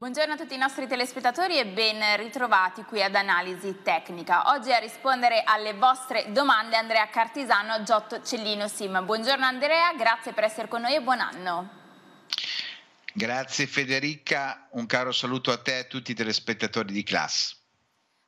Buongiorno a tutti i nostri telespettatori e ben ritrovati qui ad Analisi Tecnica. Oggi a rispondere alle vostre domande Andrea Cartisano, Giotto Cellino Sim. Buongiorno Andrea, grazie per essere con noi e buon anno. Grazie Federica, un caro saluto a te e a tutti i telespettatori di classe.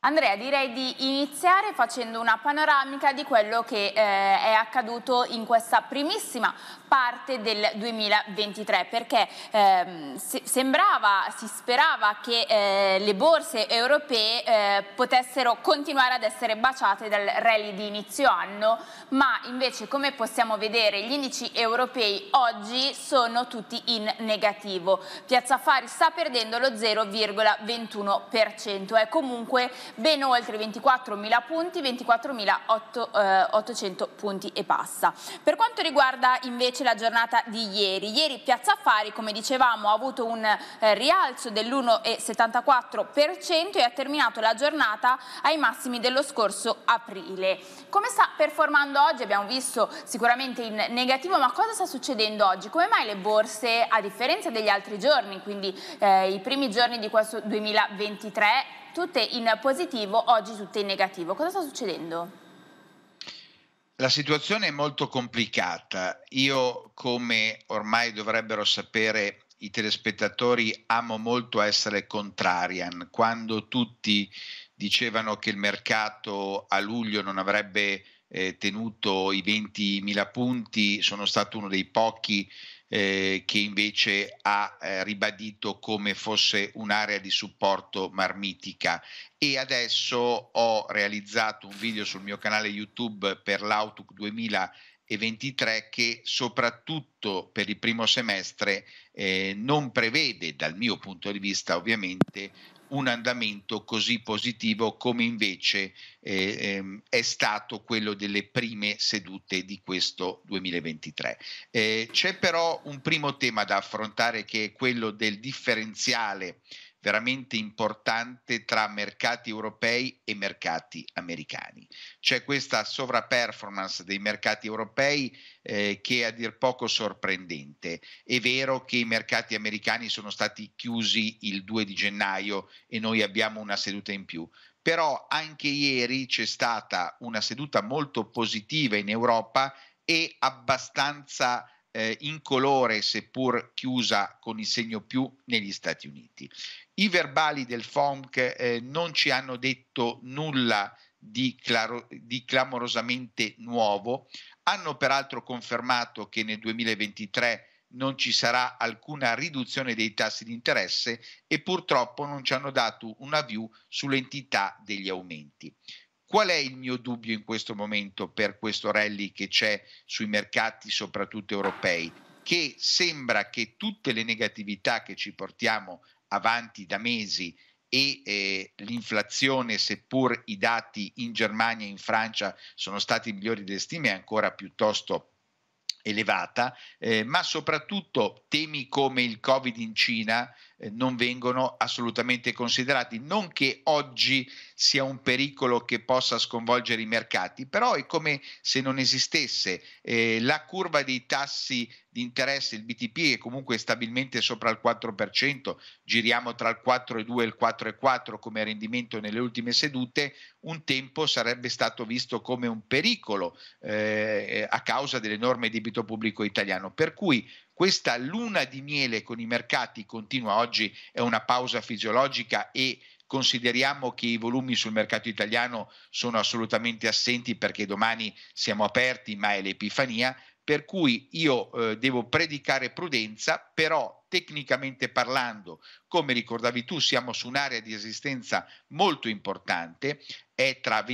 Andrea, direi di iniziare facendo una panoramica di quello che eh, è accaduto in questa primissima parte del 2023, perché ehm, se sembrava, si sperava che eh, le borse europee eh, potessero continuare ad essere baciate dal rally di inizio anno, ma invece come possiamo vedere gli indici europei oggi sono tutti in negativo. Piazza Affari sta perdendo lo 0,21%, è comunque ben oltre 24.000 punti, 24.800 eh, punti e passa. Per quanto riguarda invece la giornata di ieri, ieri Piazza Affari come dicevamo ha avuto un eh, rialzo dell'1,74% e ha terminato la giornata ai massimi dello scorso aprile. Come sta performando oggi? Abbiamo visto sicuramente in negativo, ma cosa sta succedendo oggi? Come mai le borse, a differenza degli altri giorni, quindi eh, i primi giorni di questo 2023, tutte in positivo, oggi tutte in negativo. Cosa sta succedendo? La situazione è molto complicata. Io, come ormai dovrebbero sapere i telespettatori, amo molto essere contrarian. Quando tutti dicevano che il mercato a luglio non avrebbe eh, tenuto i 20.000 punti, sono stato uno dei pochi eh, che invece ha eh, ribadito come fosse un'area di supporto marmitica. E adesso ho realizzato un video sul mio canale YouTube per l'Autuk 2023 che soprattutto per il primo semestre eh, non prevede, dal mio punto di vista ovviamente, un andamento così positivo come invece eh, ehm, è stato quello delle prime sedute di questo 2023. Eh, c'è però un primo tema da affrontare che è quello del differenziale veramente importante tra mercati europei e mercati americani. C'è questa sovraperformance dei mercati europei eh, che è a dir poco sorprendente. È vero che i mercati americani sono stati chiusi il 2 di gennaio e noi abbiamo una seduta in più, però anche ieri c'è stata una seduta molto positiva in Europa e abbastanza eh, incolore seppur chiusa con il segno più negli Stati Uniti. I verbali del FOMC eh, non ci hanno detto nulla di, claro, di clamorosamente nuovo, hanno peraltro confermato che nel 2023 non ci sarà alcuna riduzione dei tassi di interesse e purtroppo non ci hanno dato una view sull'entità degli aumenti. Qual è il mio dubbio in questo momento per questo rally che c'è sui mercati, soprattutto europei? Che sembra che tutte le negatività che ci portiamo avanti da mesi e eh, l'inflazione, seppur i dati in Germania e in Francia sono stati migliori delle stime, è ancora piuttosto elevata, eh, ma soprattutto temi come il Covid in Cina eh, non vengono assolutamente considerati. Non che oggi sia un pericolo che possa sconvolgere i mercati, però è come se non esistesse eh, la curva dei tassi di interesse, il BTP che comunque è stabilmente sopra il 4%, giriamo tra il 4,2 e il 4,4 come rendimento nelle ultime sedute, un tempo sarebbe stato visto come un pericolo eh, a causa dell'enorme debito pubblico italiano. Per cui questa luna di miele con i mercati continua oggi, è una pausa fisiologica e consideriamo che i volumi sul mercato italiano sono assolutamente assenti perché domani siamo aperti ma è l'Epifania, per cui io eh, devo predicare prudenza, però tecnicamente parlando, come ricordavi tu, siamo su un'area di resistenza molto importante, è tra 24.900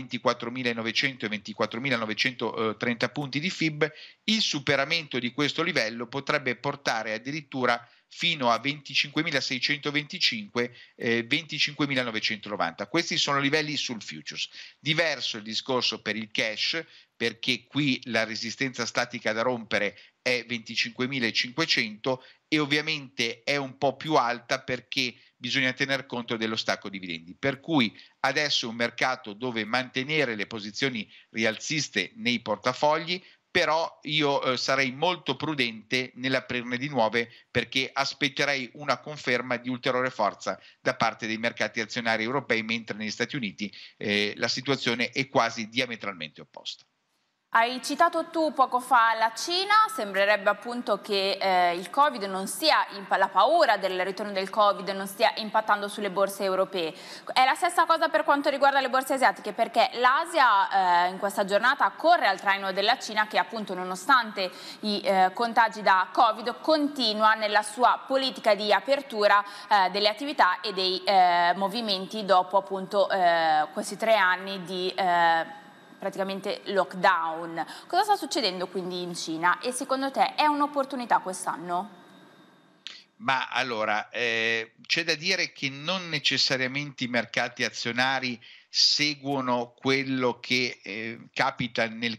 e 24.930 punti di FIB, il superamento di questo livello potrebbe portare addirittura fino a 25.625, eh, 25.990. Questi sono livelli sul futures. Diverso il discorso per il cash, perché qui la resistenza statica da rompere è 25.500 e ovviamente è un po' più alta perché bisogna tener conto dello stacco dividendi. Per cui adesso è un mercato dove mantenere le posizioni rialziste nei portafogli, però io eh, sarei molto prudente nell'aprirne di nuove perché aspetterei una conferma di ulteriore forza da parte dei mercati azionari europei, mentre negli Stati Uniti eh, la situazione è quasi diametralmente opposta. Hai citato tu poco fa la Cina, sembrerebbe appunto che eh, il Covid non sia, la paura del ritorno del Covid non stia impattando sulle borse europee. È la stessa cosa per quanto riguarda le borse asiatiche perché l'Asia eh, in questa giornata corre al traino della Cina che appunto nonostante i eh, contagi da Covid continua nella sua politica di apertura eh, delle attività e dei eh, movimenti dopo appunto eh, questi tre anni di praticamente lockdown. Cosa sta succedendo quindi in Cina e secondo te è un'opportunità quest'anno? Ma allora, eh, c'è da dire che non necessariamente i mercati azionari seguono quello che eh, capita nel nella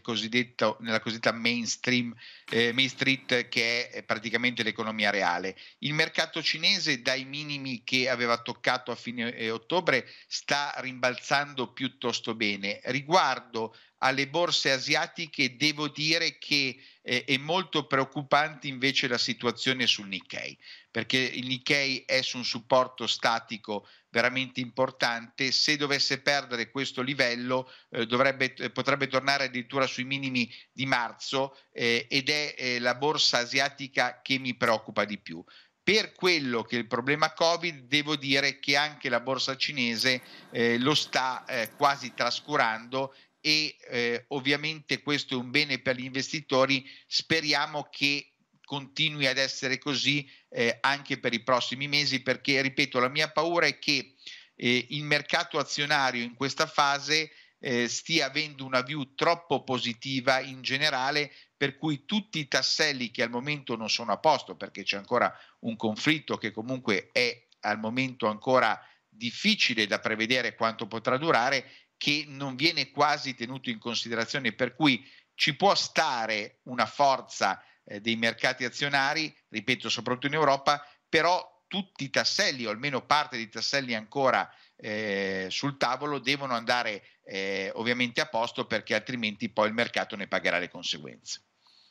cosiddetta mainstream, eh, main street che è eh, praticamente l'economia reale. Il mercato cinese dai minimi che aveva toccato a fine eh, ottobre sta rimbalzando piuttosto bene. Riguardo alle borse asiatiche devo dire che eh, è molto preoccupante invece la situazione sul Nikkei, perché il Nikkei è su un supporto statico veramente importante, se dovesse perdere questo livello eh, dovrebbe, eh, potrebbe tornare addirittura sui minimi di marzo eh, ed è eh, la borsa asiatica che mi preoccupa di più. Per quello che è il problema Covid, devo dire che anche la borsa cinese eh, lo sta quasi trascurando e eh, ovviamente questo è un bene per gli investitori, speriamo che continui ad essere così eh, anche per i prossimi mesi perché, ripeto, la mia paura è che eh, il mercato azionario in questa fase eh, stia avendo una view troppo positiva in generale per cui tutti i tasselli che al momento non sono a posto perché c'è ancora un conflitto che comunque è al momento ancora difficile da prevedere quanto potrà durare, che non viene quasi tenuto in considerazione, per cui ci può stare una forza eh, dei mercati azionari, ripeto, soprattutto in Europa, però tutti i tasselli, o almeno parte dei tasselli ancora eh, sul tavolo, devono andare eh, ovviamente a posto perché altrimenti poi il mercato ne pagherà le conseguenze.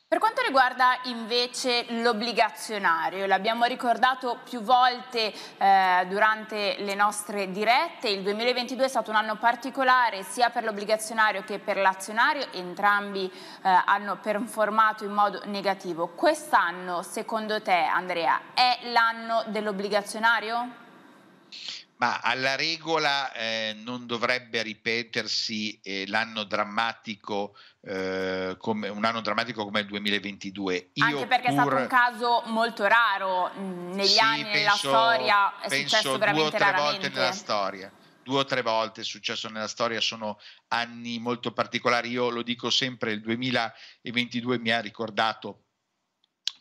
Per quanto riguarda invece l'obbligazionario, l'abbiamo ricordato più volte eh, durante le nostre dirette, il 2022 è stato un anno particolare sia per l'obbligazionario che per l'azionario, entrambi eh, hanno performato in modo negativo. Quest'anno, secondo te Andrea, è l'anno dell'obbligazionario? Ma alla regola eh, non dovrebbe ripetersi eh, l'anno drammatico, eh, come, un anno drammatico come il 2022. Io Anche perché pur... è stato un caso molto raro mm, negli sì, anni, penso, nella storia, è penso successo veramente due o tre volte nella storia due o tre volte è successo nella storia, sono anni molto particolari. Io lo dico sempre, il 2022 mi ha ricordato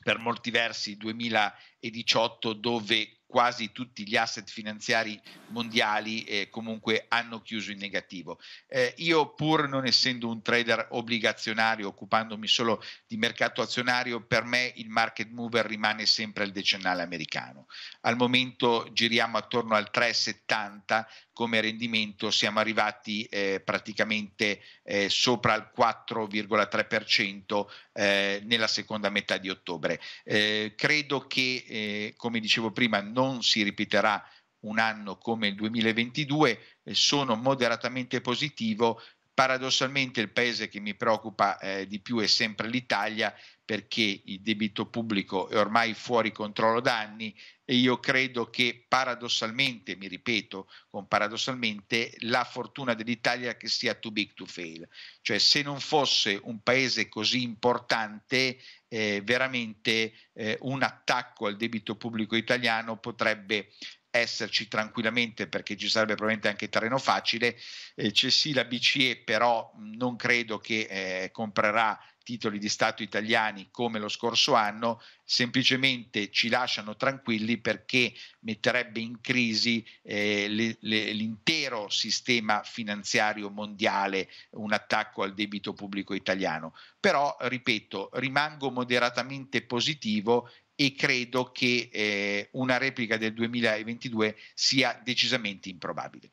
per molti versi il 2018 dove quasi tutti gli asset finanziari mondiali eh, comunque hanno chiuso in negativo. Eh, io pur non essendo un trader obbligazionario, occupandomi solo di mercato azionario, per me il market mover rimane sempre il decennale americano. Al momento giriamo attorno al 3,70 come rendimento siamo arrivati eh, praticamente eh, sopra il 4,3% eh, nella seconda metà di ottobre. Eh, credo che, eh, come dicevo prima, non si ripeterà un anno come il 2022, eh, sono moderatamente positivo, paradossalmente il paese che mi preoccupa eh, di più è sempre l'Italia perché il debito pubblico è ormai fuori controllo da anni e io credo che paradossalmente, mi ripeto, con paradossalmente la fortuna dell'Italia che sia too big to fail, cioè se non fosse un paese così importante, eh, veramente eh, un attacco al debito pubblico italiano potrebbe esserci tranquillamente perché ci sarebbe probabilmente anche terreno facile. Eh, c'è sì la BCE, però non credo che eh, comprerà titoli di Stato italiani come lo scorso anno, semplicemente ci lasciano tranquilli perché metterebbe in crisi eh, le, le, l'intero sistema finanziario mondiale, un attacco al debito pubblico italiano. Però, ripeto, rimango moderatamente positivo e credo che eh, una replica del 2022 sia decisamente improbabile.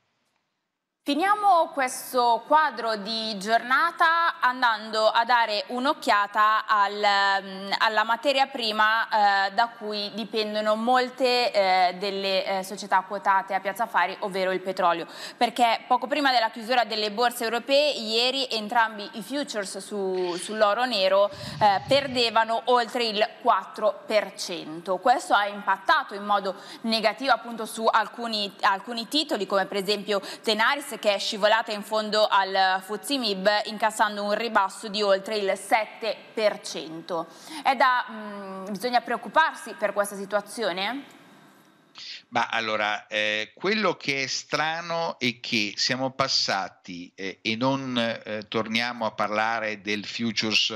Finiamo questo quadro di giornata andando a dare un'occhiata al, mm, alla materia prima eh, da cui dipendono molte eh, delle eh, società quotate a Piazza Fari, ovvero il petrolio, perché poco prima della chiusura delle borse europee, ieri entrambi i futures su, sull'oro nero eh, perdevano oltre il 4%. Questo ha impattato in modo negativo appunto su alcuni, alcuni titoli come per esempio Tenaris che è scivolata in fondo al Fuzimib incassando un ribasso di oltre il 7%. Da, mh, mm, bisogna preoccuparsi per questa situazione? Ma allora, eh, quello che è strano è che siamo passati eh, e non eh, torniamo a parlare del futures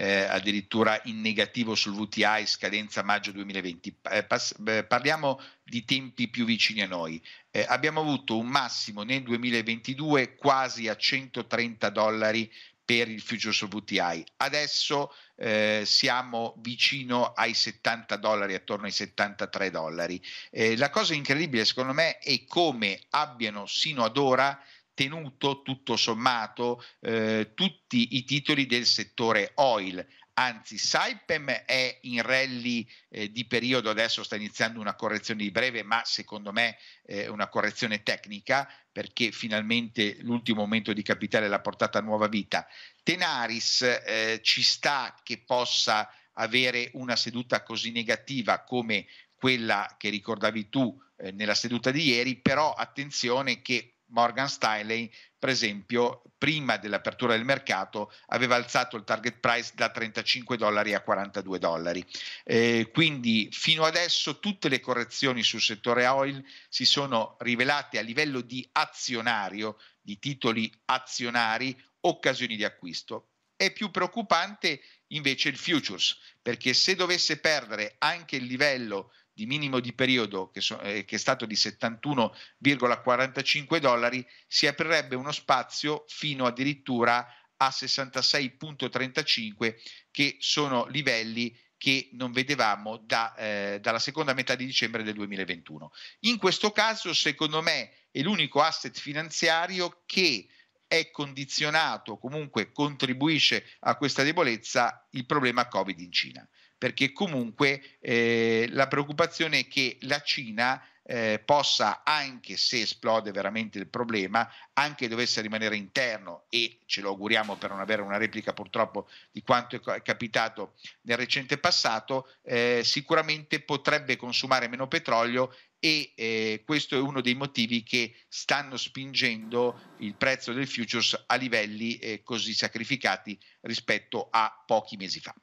eh, addirittura in negativo sul VTI scadenza maggio 2020. Eh, pass- parliamo di tempi più vicini a noi. Eh, abbiamo avuto un massimo nel 2022 quasi a 130 dollari per il future sul VTI. Adesso eh, siamo vicino ai 70 dollari, attorno ai 73 dollari. Eh, la cosa incredibile secondo me è come abbiano sino ad ora tenuto tutto sommato eh, tutti i titoli del settore oil. Anzi, Saipem è in rally eh, di periodo, adesso sta iniziando una correzione di breve, ma secondo me è eh, una correzione tecnica, perché finalmente l'ultimo momento di capitale l'ha portata a nuova vita. Tenaris eh, ci sta che possa avere una seduta così negativa come quella che ricordavi tu eh, nella seduta di ieri, però attenzione che Morgan Stanley, per esempio, prima dell'apertura del mercato aveva alzato il target price da 35 dollari a 42 dollari. Eh, quindi fino adesso tutte le correzioni sul settore oil si sono rivelate a livello di azionario, di titoli azionari, occasioni di acquisto. È più preoccupante invece il futures, perché se dovesse perdere anche il livello di minimo di periodo che, so, eh, che è stato di 71,45 dollari, si aprirebbe uno spazio fino addirittura a 66,35 che sono livelli che non vedevamo da, eh, dalla seconda metà di dicembre del 2021. In questo caso, secondo me, è l'unico asset finanziario che è condizionato, comunque contribuisce a questa debolezza, il problema Covid in Cina perché comunque eh, la preoccupazione è che la Cina eh, possa, anche se esplode veramente il problema, anche dovesse rimanere interno e ce lo auguriamo per non avere una replica purtroppo di quanto è capitato nel recente passato, eh, sicuramente potrebbe consumare meno petrolio e eh, questo è uno dei motivi che stanno spingendo il prezzo del futures a livelli eh, così sacrificati rispetto a pochi mesi fa.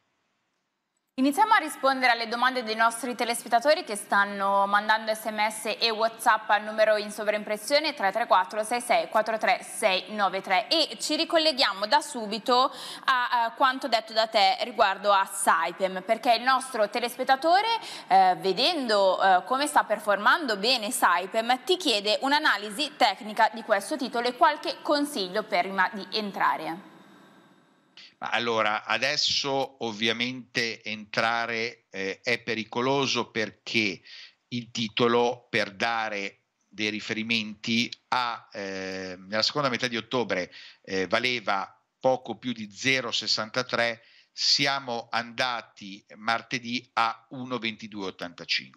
Iniziamo a rispondere alle domande dei nostri telespettatori che stanno mandando sms e whatsapp al numero in sovraimpressione 334 66 43 693 e ci ricolleghiamo da subito a, a quanto detto da te riguardo a Saipem perché il nostro telespettatore eh, vedendo eh, come sta performando bene Saipem ti chiede un'analisi tecnica di questo titolo e qualche consiglio prima di entrare. Allora, adesso ovviamente entrare eh, è pericoloso perché il titolo per dare dei riferimenti a, eh, nella seconda metà di ottobre eh, valeva poco più di 0,63, siamo andati martedì a 1,2285.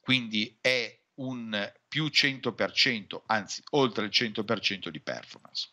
Quindi è un più 100%, anzi oltre il 100% di performance.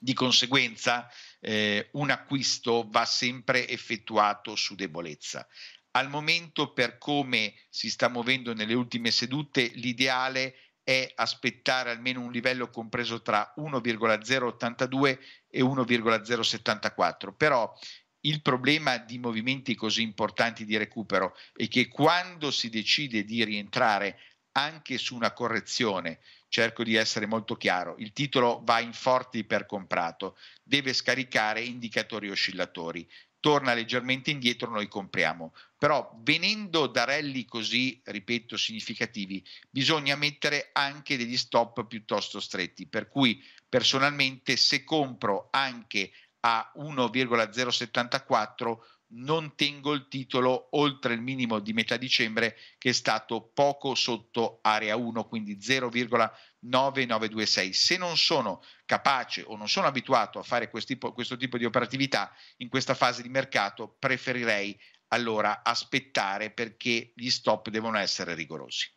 Di conseguenza eh, un acquisto va sempre effettuato su debolezza. Al momento, per come si sta muovendo nelle ultime sedute, l'ideale è aspettare almeno un livello compreso tra 1,082 e 1,074. Però il problema di movimenti così importanti di recupero è che quando si decide di rientrare anche su una correzione. Cerco di essere molto chiaro. Il titolo va in forti per comprato, deve scaricare indicatori oscillatori, torna leggermente indietro, noi compriamo. Però venendo da rally così, ripeto, significativi, bisogna mettere anche degli stop piuttosto stretti, per cui personalmente se compro anche a 1,074 non tengo il titolo oltre il minimo di metà dicembre che è stato poco sotto area 1, quindi 0,9926. Se non sono capace o non sono abituato a fare questi, questo tipo di operatività in questa fase di mercato, preferirei allora aspettare perché gli stop devono essere rigorosi.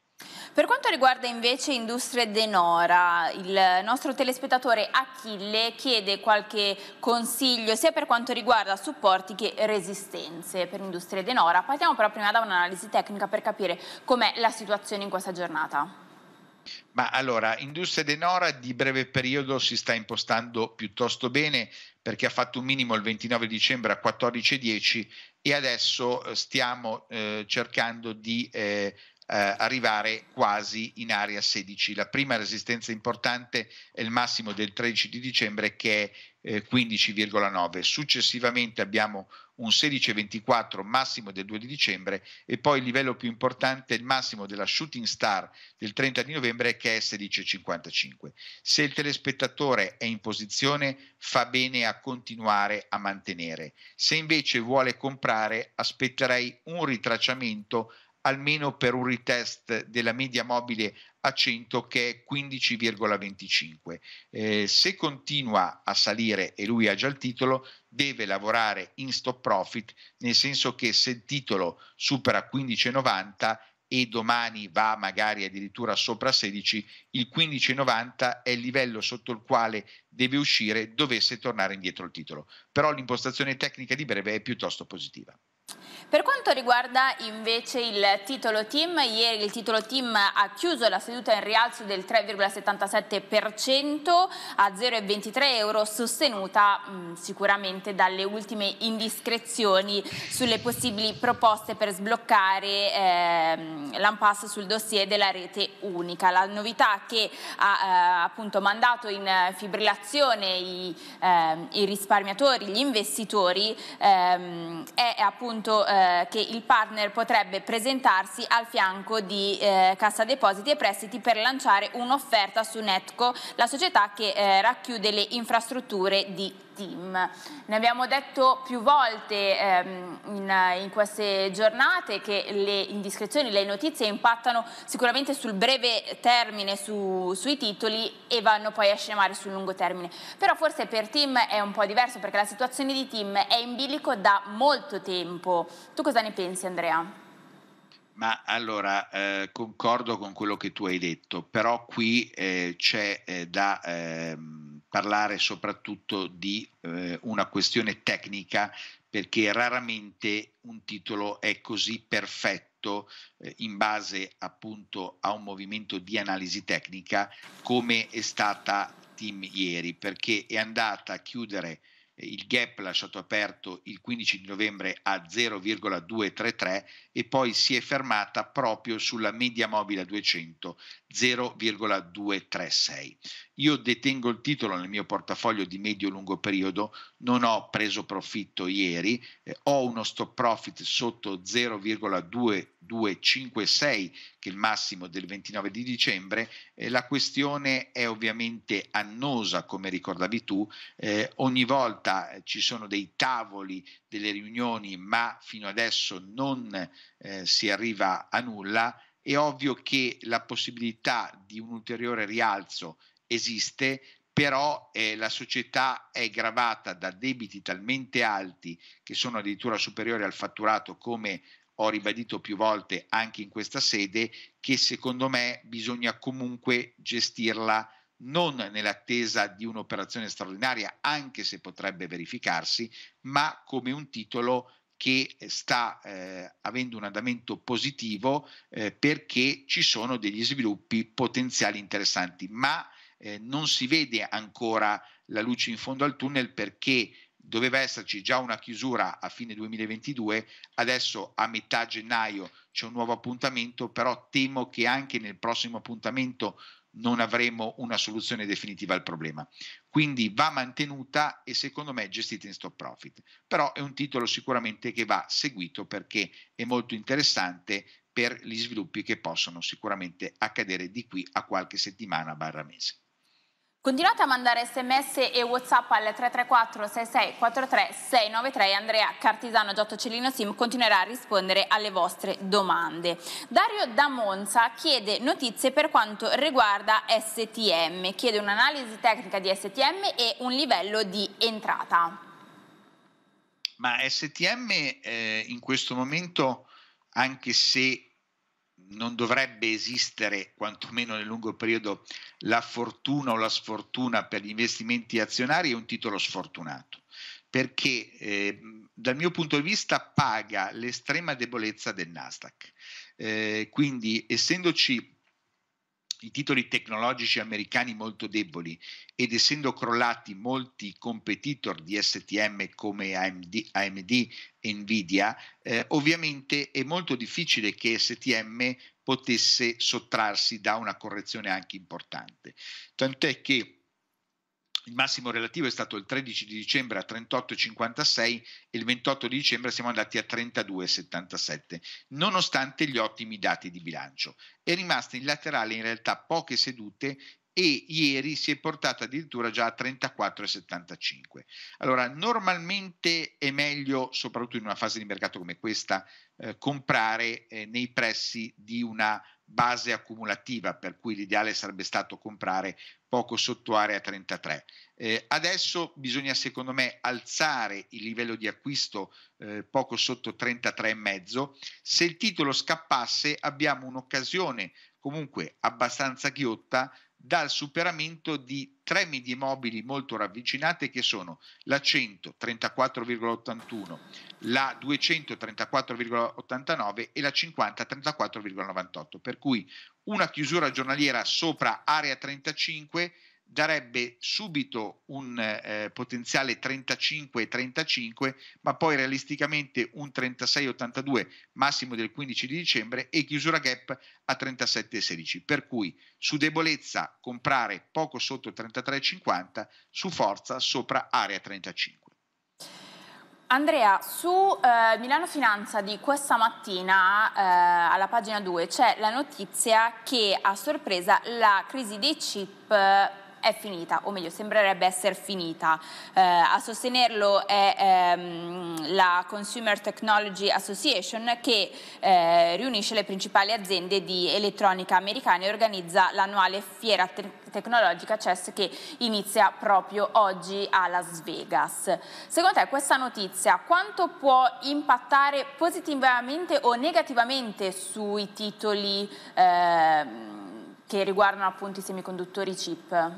Per quanto riguarda invece Industrie Denora, il nostro telespettatore Achille chiede qualche consiglio sia per quanto riguarda supporti che resistenze per Industrie Denora. Partiamo però prima da un'analisi tecnica per capire com'è la situazione in questa giornata. Ma allora, Industria Denora di breve periodo si sta impostando piuttosto bene perché ha fatto un minimo il 29 dicembre a 14,10 e adesso eh, stiamo eh, cercando di eh, eh, arrivare quasi in area 16. La prima resistenza importante è il massimo del 13 di dicembre che è eh, 15,9. Successivamente abbiamo un 16,24 massimo del 2 di dicembre e poi il livello più importante, è il massimo della Shooting Star del 30 di novembre che è 16,55. Se il telespettatore è in posizione fa bene a continuare a mantenere, se invece vuole comprare aspetterei un ritracciamento almeno per un retest della media mobile a 100 che è 15,25. Eh, se continua a salire e lui ha già il titolo, deve lavorare in stop profit, nel senso che se il titolo supera 15,90 e domani va magari addirittura sopra 16, il 15,90 è il livello sotto il quale deve uscire dovesse tornare indietro il titolo. Però l'impostazione tecnica di breve è piuttosto positiva. Per quanto riguarda invece il titolo team, ieri il titolo team ha chiuso la seduta in rialzo del 3,77% a 0,23 euro, sostenuta mh, mm, sicuramente dalle ultime indiscrezioni sulle possibili proposte per sbloccare eh, l'impasse sul dossier della rete unica. La novità che ha eh, appunto mandato in fibrillazione i, eh, i risparmiatori, gli investitori, ehm, è appunto appunto eh, che il partner potrebbe presentarsi al fianco di eh, Cassa Depositi e Prestiti per lanciare un'offerta su Netco, la società che eh, racchiude le infrastrutture di team. Ne abbiamo detto più volte ehm, in, in, queste giornate che le indiscrezioni, le notizie impattano sicuramente sul breve termine, su, sui titoli e vanno poi a scemare sul lungo termine. Però forse per team è un po' diverso perché la situazione di team è in bilico da molto tempo. Tu cosa ne pensi Andrea? Ma allora eh, concordo con quello che tu hai detto, però qui eh, c'è eh, da ehm parlare soprattutto di eh, una questione tecnica perché raramente un titolo è così perfetto eh, in base appunto a un movimento di analisi tecnica come è stata Team ieri perché è andata a chiudere eh, il gap lasciato aperto il 15 novembre a 0,233 e poi si è fermata proprio sulla media mobile a 200 0,236. Io detengo il titolo nel mio portafoglio di medio-lungo periodo, non ho preso profitto ieri, eh, ho uno stop profit sotto 0,2256 che è il massimo del 29 di dicembre, eh, la questione è ovviamente annosa come ricordavi tu, eh, ogni volta eh, ci sono dei tavoli, delle riunioni, ma fino adesso non eh, si arriva a nulla è ovvio che la possibilità di un ulteriore rialzo esiste, però eh, la società è gravata da debiti talmente alti che sono addirittura superiori al fatturato come ho ribadito più volte anche in questa sede che secondo me bisogna comunque gestirla non nell'attesa di un'operazione straordinaria, anche se potrebbe verificarsi, ma come un titolo che sta eh, avendo un andamento positivo eh, perché ci sono degli sviluppi potenziali interessanti, ma eh, non si vede ancora la luce in fondo al tunnel perché doveva esserci già una chiusura a fine 2022, adesso a metà gennaio c'è un nuovo appuntamento, però temo che anche nel prossimo appuntamento non avremo una soluzione definitiva al problema. Quindi va mantenuta e secondo me gestita in stop profit. Però è un titolo sicuramente che va seguito perché è molto interessante per gli sviluppi che possono sicuramente accadere di qui a qualche settimana barra mese. Continuate a mandare sms e whatsapp al 334 6643 693 Andrea Cartisano Giotto Cellino Sim continuerà a rispondere alle vostre domande. Dario da Monza chiede notizie per quanto riguarda STM, chiede un'analisi tecnica di STM e un livello di entrata. Ma STM eh, in questo momento, anche se non dovrebbe esistere, quantomeno nel lungo periodo, la fortuna o la sfortuna per gli investimenti azionari è un titolo sfortunato, perché eh, dal mio punto di vista paga l'estrema debolezza del Nasdaq. Eh, quindi essendoci i titoli tecnologici americani molto deboli ed essendo crollati molti competitor di STM come AMD, AMD Nvidia, eh, ovviamente è molto difficile che STM potesse sottrarsi da una correzione anche importante. Tant'è che il massimo relativo è stato il 13 di dicembre a 38,56 e il 28 di dicembre siamo andati a 32,77, nonostante gli ottimi dati di bilancio. È rimasta in laterale in realtà poche sedute e ieri si è portata addirittura già a 34,75. Allora, normalmente è meglio, soprattutto in una fase di mercato come questa, eh, comprare eh, nei pressi di una base accumulativa, per cui l'ideale sarebbe stato comprare poco sotto area 33. Eh, adesso bisogna secondo me alzare il livello di acquisto eh, poco sotto 33,5. Se il titolo scappasse abbiamo un'occasione comunque abbastanza ghiotta dal superamento di tre medie mobili molto ravvicinate che sono la 134,81, la 234,89 e la 50,34,98, per cui una chiusura giornaliera sopra area 35 darebbe subito un eh, potenziale 35-35, ma poi realisticamente un 36-82 massimo del 15 di dicembre e chiusura gap a 37-16. Per cui su debolezza comprare poco sotto 33-50, su forza sopra area 35. Andrea, su eh, Milano Finanza di questa mattina, eh, alla pagina 2, c'è la notizia che a sorpresa la crisi dei chip eh, è finita, o meglio sembrerebbe essere finita. Eh, a sostenerlo è ehm, la Consumer Technology Association che eh, riunisce le principali aziende di elettronica americane e organizza l'annuale fiera te- tecnologica CES che inizia proprio oggi a Las Vegas. Secondo te questa notizia quanto può impattare positivamente o negativamente sui titoli eh, che riguardano appunto i semiconduttori chip?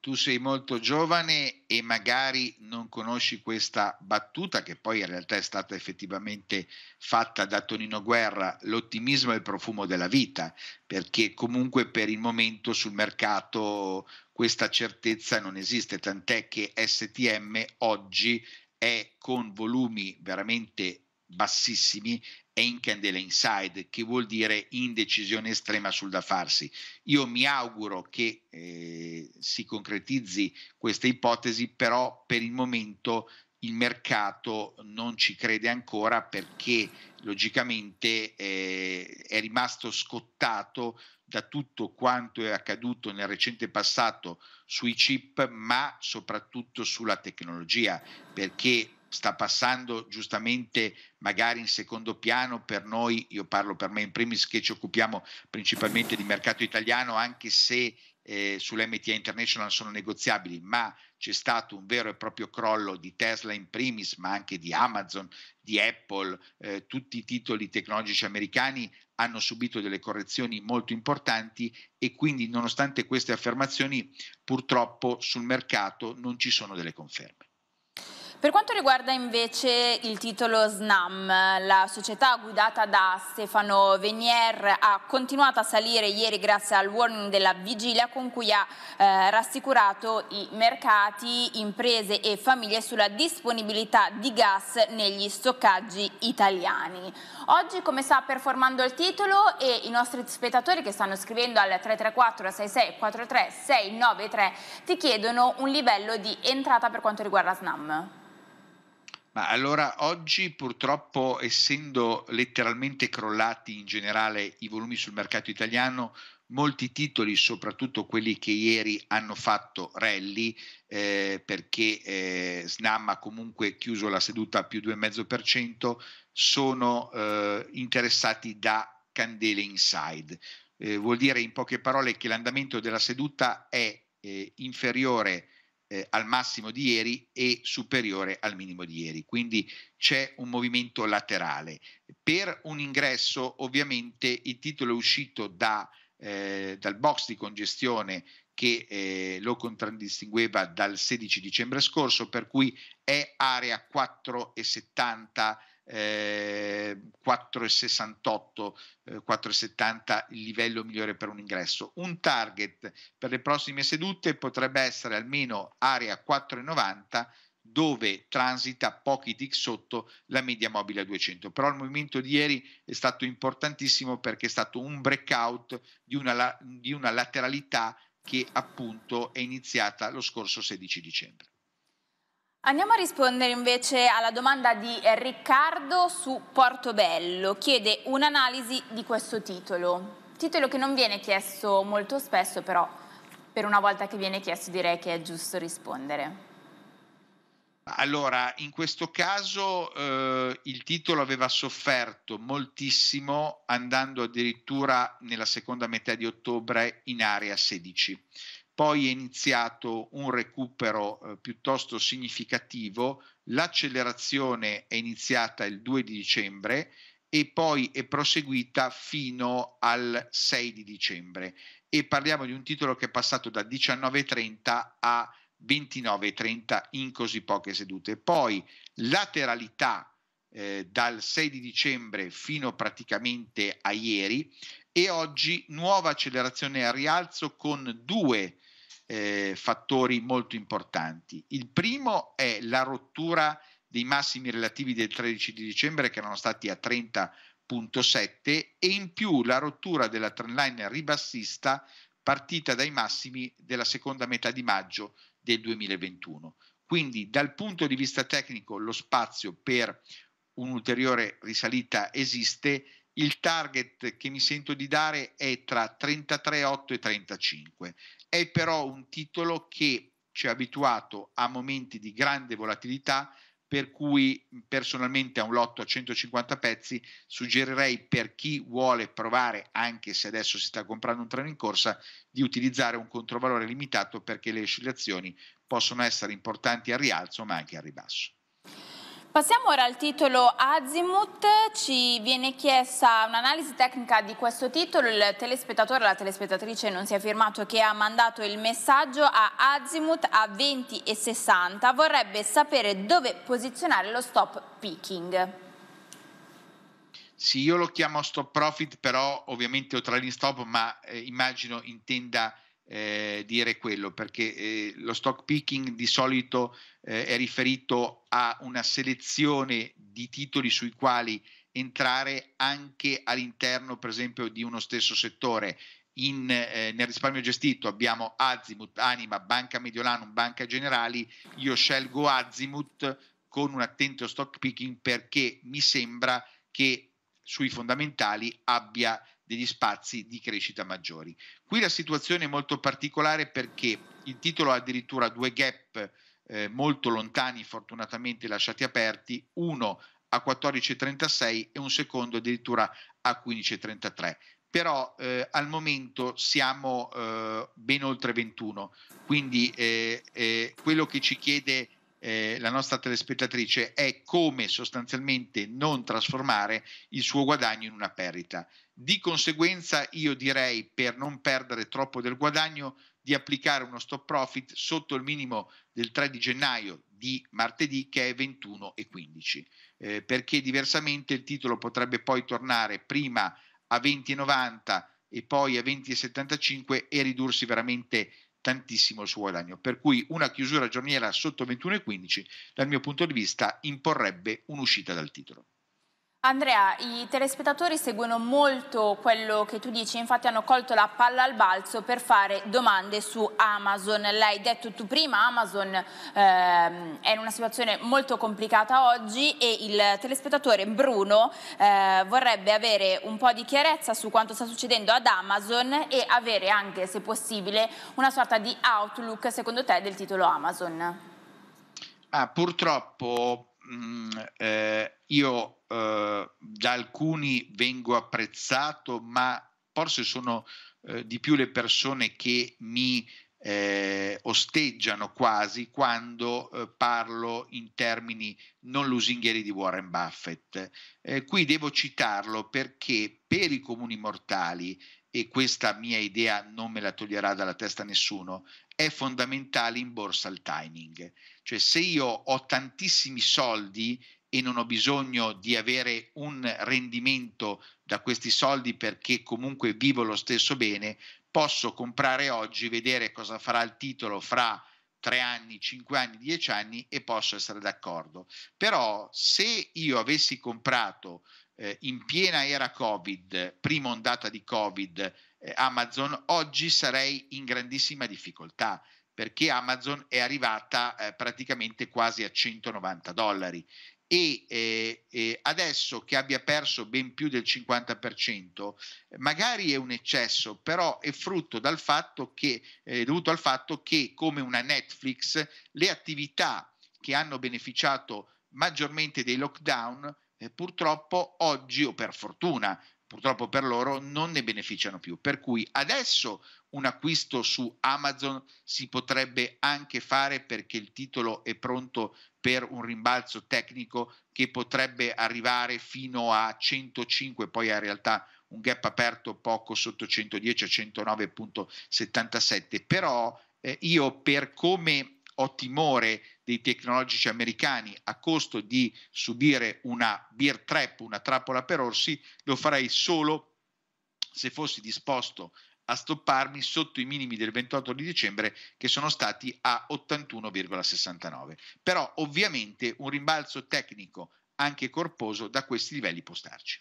tu sei molto giovane e magari non conosci questa battuta che poi in realtà è stata effettivamente fatta da Tonino Guerra, l'ottimismo è il profumo della vita, perché comunque per il momento sul mercato questa certezza non esiste, tant'è che STM oggi è con volumi veramente bassissimi è in candela inside, che vuol dire indecisione estrema sul da farsi. Io mi auguro che eh, si concretizzi questa ipotesi, però per il momento il mercato non ci crede ancora perché logicamente eh, è rimasto scottato da tutto quanto è accaduto nel recente passato sui chip, ma soprattutto sulla tecnologia, perché sta passando giustamente magari in secondo piano per noi, io parlo per me in primis che ci occupiamo principalmente di mercato italiano, anche se eh, sull'MTA International sono negoziabili, ma c'è stato un vero e proprio crollo di Tesla in primis, ma anche di Amazon, di Apple, eh, tutti i titoli tecnologici americani hanno subito delle correzioni molto importanti e quindi nonostante queste affermazioni purtroppo sul mercato non ci sono delle conferme. Per quanto riguarda invece il titolo SNAM, la società guidata da Stefano Venier ha continuato a salire ieri grazie al warning della vigilia con cui ha eh, rassicurato i mercati, imprese e famiglie sulla disponibilità di gas negli stoccaggi italiani. Oggi come sta performando il titolo e i nostri spettatori che stanno scrivendo al 334 66 43 693 ti chiedono un livello di entrata per quanto riguarda SNAM. Ma allora oggi purtroppo essendo letteralmente crollati in generale i volumi sul mercato italiano, molti titoli, soprattutto quelli che ieri hanno fatto rally, eh, perché eh, Snam ha comunque chiuso la seduta a più 2,5%, sono eh, interessati da candele inside. Eh, vuol dire in poche parole che l'andamento della seduta è eh, inferiore a eh, al massimo di ieri e superiore al minimo di ieri. Quindi c'è un movimento laterale. Per un ingresso ovviamente il titolo è uscito da, eh, dal box di congestione che eh, lo contraddistingueva dal 16 dicembre scorso, per cui è area 4,70 eh, 4,68, 4,70 eh, il livello migliore per un ingresso. Un target per le prossime sedute potrebbe essere almeno area 4,90 dove transita pochi tick sotto la media mobile a 200. Però il movimento di ieri è stato importantissimo perché è stato un breakout di una, di una lateralità che appunto è iniziata lo scorso 16 dicembre. Andiamo a rispondere invece alla domanda di Riccardo su Portobello. Chiede un'analisi di questo titolo. Titolo che non viene chiesto molto spesso, però per una volta che viene chiesto direi che è giusto rispondere. Allora, in questo caso eh, il titolo aveva sofferto moltissimo andando addirittura nella seconda metà di ottobre in area 16 poi è iniziato un recupero eh, piuttosto significativo, l'accelerazione è iniziata il 2 di dicembre e poi è proseguita fino al 6 di dicembre e parliamo di un titolo che è passato da 19.30 a 29.30 in così poche sedute. Poi lateralità eh, dal 6 di dicembre fino praticamente a ieri e oggi nuova accelerazione al rialzo con due eh, fattori molto importanti. Il primo è la rottura dei massimi relativi del 13 di dicembre che erano stati a 30.7 e in più la rottura della trend line ribassista partita dai massimi della seconda metà di maggio del 2021. Quindi dal punto di vista tecnico lo spazio per un'ulteriore risalita esiste, il target che mi sento di dare è tra 33,8 e 35. È però un titolo che ci ha abituato a momenti di grande volatilità, per cui personalmente a un lotto a 150 pezzi suggerirei per chi vuole provare, anche se adesso si sta comprando un treno in corsa, di utilizzare un controvalore limitato perché le oscillazioni possono essere importanti al rialzo ma anche al ribasso. Passiamo ora al titolo Azimut, ci viene chiesta un'analisi tecnica di questo titolo, il telespettatore, la telespettatrice non si è firmato che ha mandato il messaggio a Azimut a 20 e 60, vorrebbe sapere dove posizionare lo stop picking. Sì, io lo chiamo stop profit, però ovviamente ho tra gli stop, ma eh, immagino intenda eh, dire quello, perché eh, lo stock picking di solito eh, è riferito a una selezione di titoli sui quali entrare anche all'interno, per esempio, di uno stesso settore. In, eh, nel risparmio gestito abbiamo Azimut, Anima, Banca Mediolanum, Banca Generali. Io scelgo Azimut con un attento stock picking perché mi sembra che sui fondamentali abbia degli spazi di crescita maggiori. Qui la situazione è molto particolare perché il titolo ha addirittura due gap eh, molto lontani, fortunatamente lasciati aperti, uno a 14.36 e un secondo addirittura a 15.33. Però eh, al momento siamo eh, ben oltre 21, quindi eh, eh, quello che ci chiede eh, la nostra telespettatrice è come sostanzialmente non trasformare il suo guadagno in una perdita. Di conseguenza io direi per non perdere troppo del guadagno di applicare uno stop profit sotto il minimo del 3 di gennaio di martedì che è 21,15 eh, perché diversamente il titolo potrebbe poi tornare prima a 20,90 e poi a 20,75 e ridursi veramente tantissimo il suo guadagno. Per cui una chiusura giorniera sotto 21,15 dal mio punto di vista imporrebbe un'uscita dal titolo. Andrea, i telespettatori seguono molto quello che tu dici, infatti hanno colto la palla al balzo per fare domande su Amazon. L'hai detto tu prima, Amazon ehm, è in una situazione molto complicata oggi e il telespettatore Bruno eh, vorrebbe avere un po' di chiarezza su quanto sta succedendo ad Amazon e avere anche, se possibile, una sorta di outlook, secondo te, del titolo Amazon. Ah, purtroppo mh, mm, eh, io eh, da alcuni vengo apprezzato, ma forse sono eh, di più le persone che mi eh, osteggiano quasi quando eh, parlo in termini non lusinghieri di Warren Buffett. Eh, qui devo citarlo perché per i comuni mortali e questa mia idea non me la toglierà dalla testa nessuno, è fondamentale in borsa il timing. Cioè se io ho tantissimi soldi e non ho bisogno di avere un rendimento da questi soldi perché comunque vivo lo stesso bene, posso comprare oggi, vedere cosa farà il titolo fra tre anni, cinque anni, dieci anni e posso essere d'accordo. Però se io avessi comprato eh, in piena era Covid, prima ondata di Covid, eh, Amazon, oggi sarei in grandissima difficoltà perché Amazon è arrivata eh, praticamente quasi a 190 dollari e eh, eh, adesso che abbia perso ben più del 50%, magari è un eccesso, però è frutto dal fatto che, eh, dovuto al fatto che, come una Netflix, le attività che hanno beneficiato maggiormente dei lockdown eh, purtroppo oggi, o per fortuna, purtroppo per loro, non ne beneficiano più. Per cui adesso un acquisto su Amazon si potrebbe anche fare perché il titolo è pronto per un rimbalzo tecnico che potrebbe arrivare fino a 105, poi in realtà un gap aperto poco sotto 110 a 109,77, però eh, io per come ho timore dei tecnologici americani a costo di subire una beer trap, una trappola per orsi, lo farei solo se fossi disposto a stopparmi sotto i minimi del 28 di dicembre che sono stati a 81,69. Però ovviamente un rimbalzo tecnico anche corposo da questi livelli può starci.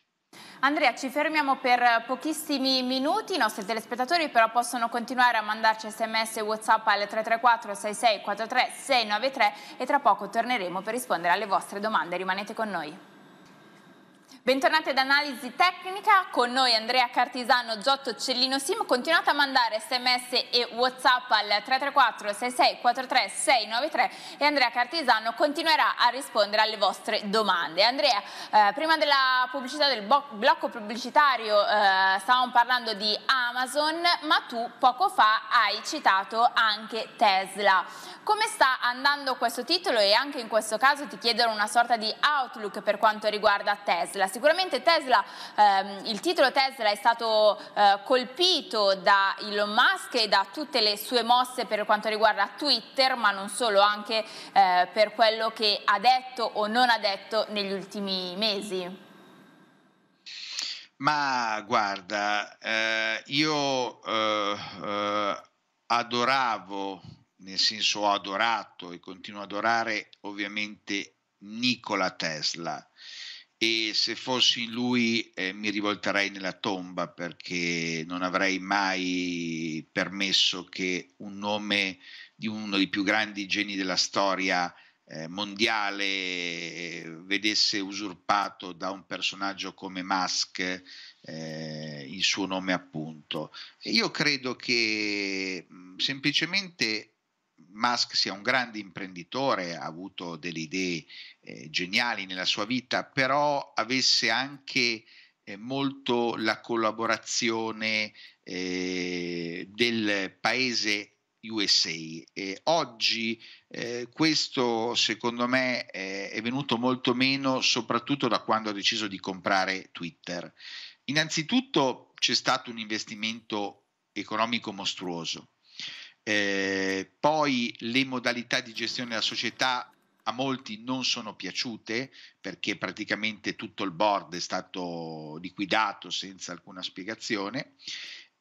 Andrea, ci fermiamo per pochissimi minuti, i nostri telespettatori però possono continuare a mandarci sms e whatsapp al 334 6643 693 e tra poco torneremo per rispondere alle vostre domande, rimanete con noi. Bentornati ad Analisi Tecnica, con noi Andrea Cartisano, Giotto Cellino Sim. Continuate a mandare sms e whatsapp al 334 6643 693 e Andrea Cartisano continuerà a rispondere alle vostre domande. Andrea, eh, prima della pubblicità del blocco pubblicitario eh, stavamo parlando di Amazon, ma tu poco fa hai citato anche Tesla. Come sta andando questo titolo e anche in questo caso ti chiedono una sorta di outlook per quanto riguarda Tesla? Tesla. Sicuramente Tesla, ehm, il titolo Tesla è stato eh, colpito da Elon Musk e da tutte le sue mosse per quanto riguarda Twitter, ma non solo, anche eh, per quello che ha detto o non ha detto negli ultimi mesi. Ma guarda, eh, io eh, eh, adoravo, nel senso ho adorato e continuo ad adorare ovviamente Nikola Tesla e se fossi in lui eh, mi rivolterei nella tomba perché non avrei mai permesso che un nome di uno dei più grandi geni della storia eh, mondiale eh, vedesse usurpato da un personaggio come Musk eh, il suo nome appunto. E io credo che mh, semplicemente Musk sia un grande imprenditore, ha avuto delle idee eh, geniali nella sua vita, però avesse anche eh, molto la collaborazione eh, del paese USA. E oggi eh, questo secondo me eh, è venuto molto meno soprattutto da quando ha deciso di comprare Twitter. Innanzitutto c'è stato un investimento economico mostruoso. Eh, poi le modalità di gestione della società a molti non sono piaciute perché praticamente tutto il board è stato liquidato senza alcuna spiegazione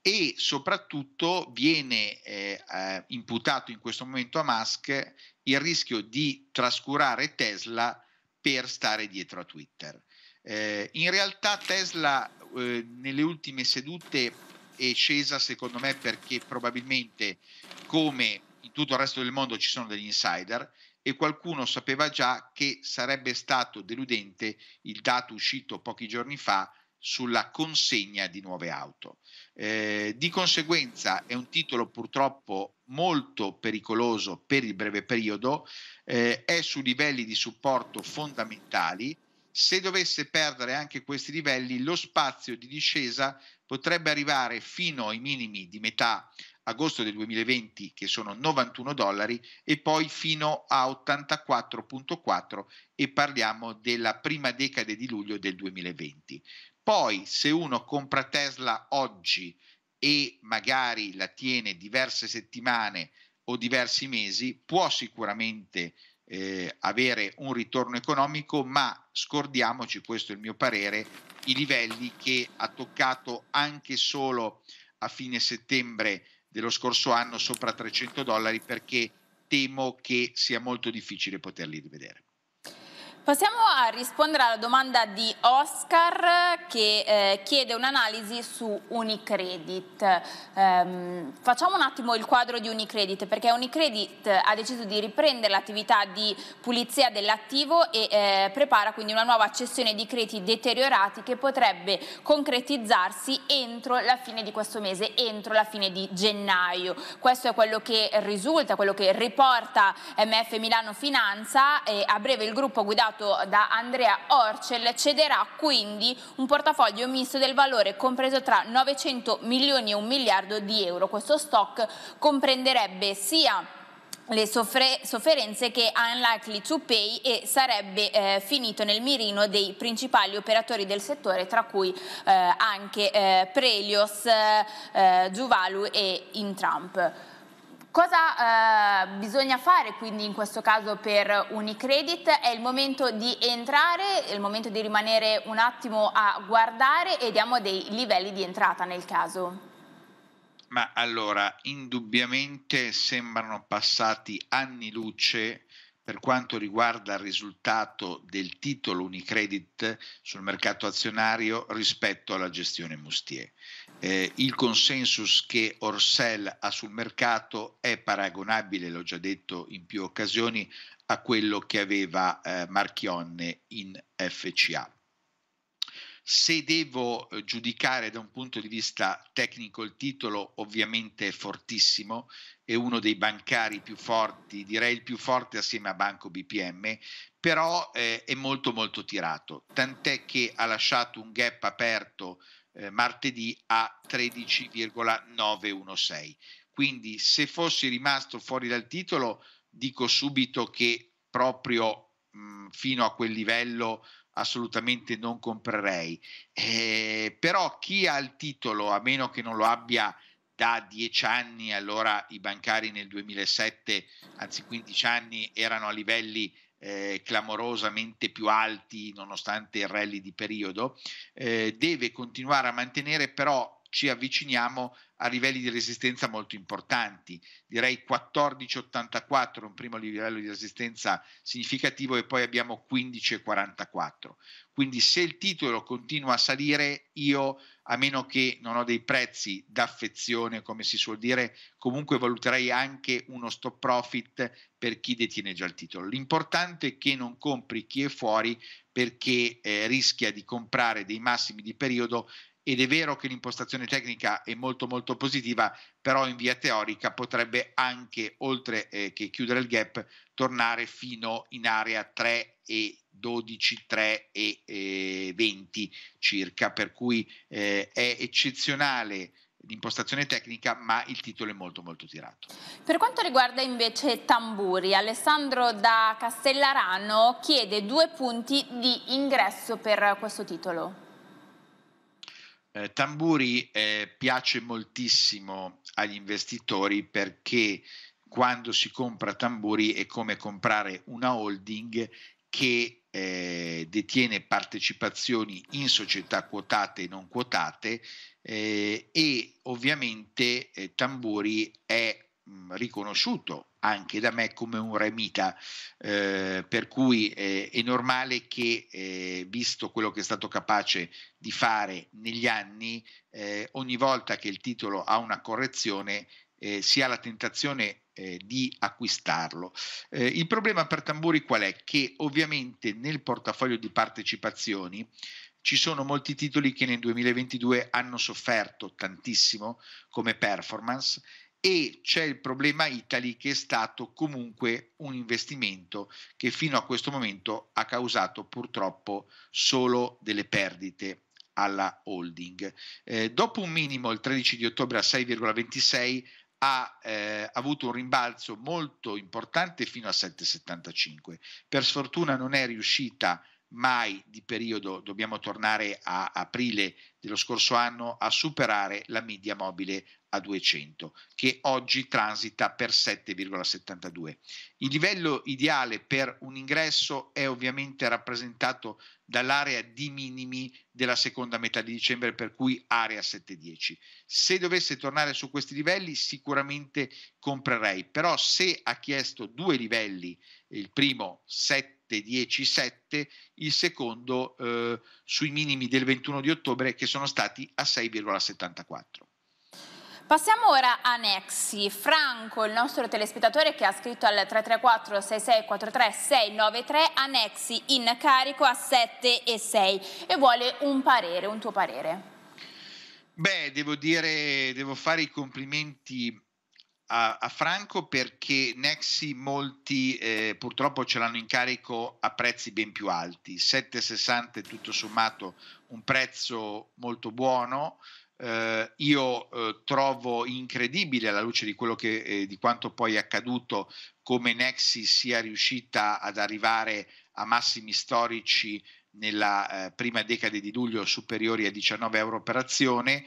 e soprattutto viene eh, eh, imputato in questo momento a Musk il rischio di trascurare Tesla per stare dietro a Twitter. Eh, in realtà Tesla eh, nelle ultime sedute è scesa secondo me perché probabilmente come in tutto il resto del mondo ci sono degli insider e qualcuno sapeva già che sarebbe stato deludente il dato uscito pochi giorni fa sulla consegna di nuove auto. Eh, di conseguenza è un titolo purtroppo molto pericoloso per il breve periodo, eh, è su livelli di supporto fondamentali. Se dovesse perdere anche questi livelli, lo spazio di discesa potrebbe arrivare fino ai minimi di metà agosto del 2020 che sono 91 dollari e poi fino a 84.4 e parliamo della prima decade di luglio del 2020. Poi se uno compra Tesla oggi e magari la tiene diverse settimane o diversi mesi, può sicuramente eh, avere un ritorno economico, ma scordiamoci, questo è il mio parere, i livelli che ha toccato anche solo a fine settembre dello scorso anno sopra 300 dollari perché temo che sia molto difficile poterli rivedere. Passiamo a rispondere alla domanda di Oscar che eh, chiede un'analisi su Unicredit. Ehm, facciamo un attimo il quadro di Unicredit perché Unicredit ha deciso di riprendere l'attività di pulizia dell'attivo e eh, prepara quindi una nuova cessione di crediti deteriorati che potrebbe concretizzarsi entro la fine di questo mese, entro la fine di gennaio. Questo è quello che risulta, quello che riporta MF Milano Finanza e a breve il gruppo guidato guidato da Andrea Orcel cederà quindi un portafoglio misto del valore compreso tra 900 milioni e un miliardo di euro. Questo stock comprenderebbe sia le sofferenze che Unlikely to Pay e sarebbe eh, finito nel mirino dei principali operatori del settore tra cui eh, anche eh, Prelios, Giuvalu eh, eh, e Intramp. Cosa eh, bisogna fare quindi in questo caso per Unicredit? È il momento di entrare, è il momento di rimanere un attimo a guardare e diamo dei livelli di entrata nel caso. Ma allora, indubbiamente sembrano passati anni luce per quanto riguarda il risultato del titolo Unicredit sul mercato azionario rispetto alla gestione Mustier. Eh, il consensus che Orsel ha sul mercato è paragonabile, l'ho già detto in più occasioni, a quello che aveva eh, Marchionne in FCA. Se devo eh, giudicare da un punto di vista tecnico il titolo, ovviamente è fortissimo, è uno dei bancari più forti, direi il più forte assieme a Banco BPM, però eh, è molto molto tirato, tant'è che ha lasciato un gap aperto eh, martedì a 13,916. Quindi se fossi rimasto fuori dal titolo, dico subito che proprio mh, fino a quel livello assolutamente non comprerei. Eh, però chi ha il titolo, a meno che non lo abbia da 10 anni, allora i bancari nel 2007, anzi 15 anni, erano a livelli eh, clamorosamente più alti nonostante il rally di periodo, eh, deve continuare a mantenere però ci avviciniamo a a livelli di resistenza molto importanti, direi 14,84 un primo livello di resistenza significativo e poi abbiamo 15,44. Quindi se il titolo continua a salire, io a meno che non ho dei prezzi d'affezione, come si suol dire, comunque valuterei anche uno stop profit per chi detiene già il titolo. L'importante è che non compri chi è fuori perché eh, rischia di comprare dei massimi di periodo ed è vero che l'impostazione tecnica è molto molto positiva, però in via teorica potrebbe anche, oltre eh, che chiudere il gap, tornare fino in area 3 e 12, 3 e eh, 20 circa, per cui eh, è eccezionale l'impostazione tecnica, ma il titolo è molto molto tirato. Per quanto riguarda invece Tamburi, Alessandro da Castellarano chiede due punti di ingresso per questo titolo. Eh, Tamburi eh, piace moltissimo agli investitori perché quando si compra Tamburi è come comprare una holding che eh, detiene partecipazioni in società quotate e non quotate eh, e ovviamente eh, Tamburi è mh, mm, riconosciuto anche da me come un remita, eh, per cui eh, è normale che, eh, visto quello che è stato capace di fare negli anni, eh, ogni volta che il titolo ha una correzione eh, si ha la tentazione eh, di acquistarlo. il problema per Tamburi qual è? Che ovviamente nel portafoglio di partecipazioni ci sono molti titoli che nel 2022 hanno sofferto tantissimo come performance e c'è il problema Italy che è stato comunque un investimento che fino a questo momento ha causato purtroppo solo delle perdite alla holding. Eh, dopo un minimo il 13 di ottobre a 6,26 ha eh, avuto un rimbalzo molto importante fino a 7,75. Per sfortuna non è riuscita a mai di periodo, dobbiamo tornare a aprile dello scorso anno, a superare la media mobile a 200, che oggi transita per 7,72. Il livello ideale per un ingresso è ovviamente rappresentato dall'area di minimi della seconda metà di dicembre, per cui area 710. Se dovesse tornare su questi livelli sicuramente comprerei, però se ha chiesto due livelli, il primo 7, 7,10,7, il secondo eh, sui minimi del 21 di ottobre che sono stati a 6,74. Passiamo ora a Nexi. Franco, il nostro telespettatore che ha scritto al 334 6643 693 a Nexi in carico a 7,6 e vuole un parere, un tuo parere. Beh, devo dire, devo fare i complimenti a, a Franco perché Nexi molti eh, purtroppo ce l'hanno in carico a prezzi ben più alti, 7,60 è tutto sommato un prezzo molto buono, eh, io eh, trovo incredibile alla luce di, che, eh, di quanto poi è accaduto come Nexi sia riuscita ad arrivare a massimi storici nella eh, prima decade di luglio superiori a 19 euro per azione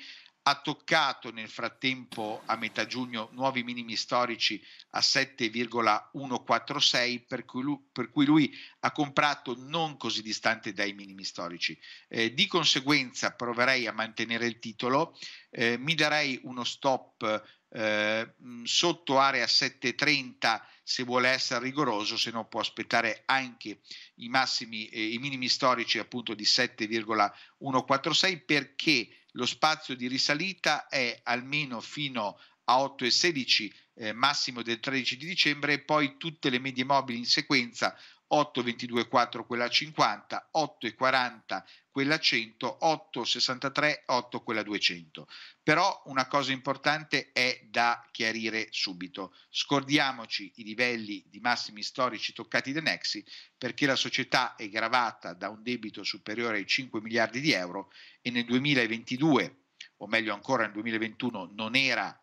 ha toccato nel frattempo a metà giugno nuovi minimi storici a 7,146 per cui, lui, per cui lui ha comprato non così distante dai minimi storici. Eh, di conseguenza proverei a mantenere il titolo, eh, mi darei uno stop eh, sotto area 730 se vuole essere rigoroso, se no può aspettare anche i massimi, eh, i minimi storici appunto di 7,146 perché lo spazio di risalita è almeno fino a 8 8,16 eh, massimo del 13 di dicembre e poi tutte le medie mobili in sequenza 8,22,4 quella 50, 8,40 quella 100, 8,63, 8 quella 200. Però una cosa importante è da chiarire subito. Scordiamoci i livelli di massimi storici toccati da Nexi perché la società è gravata da un debito superiore ai 5 miliardi di euro e nel 2022, o meglio ancora nel 2021, non era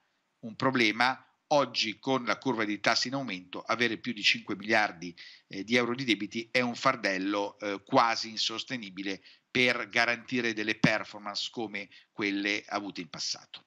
un problema, Oggi con la curva dei tassi in aumento avere più di 5 miliardi eh, di euro di debiti è un fardello eh, quasi insostenibile per garantire delle performance come quelle avute in passato.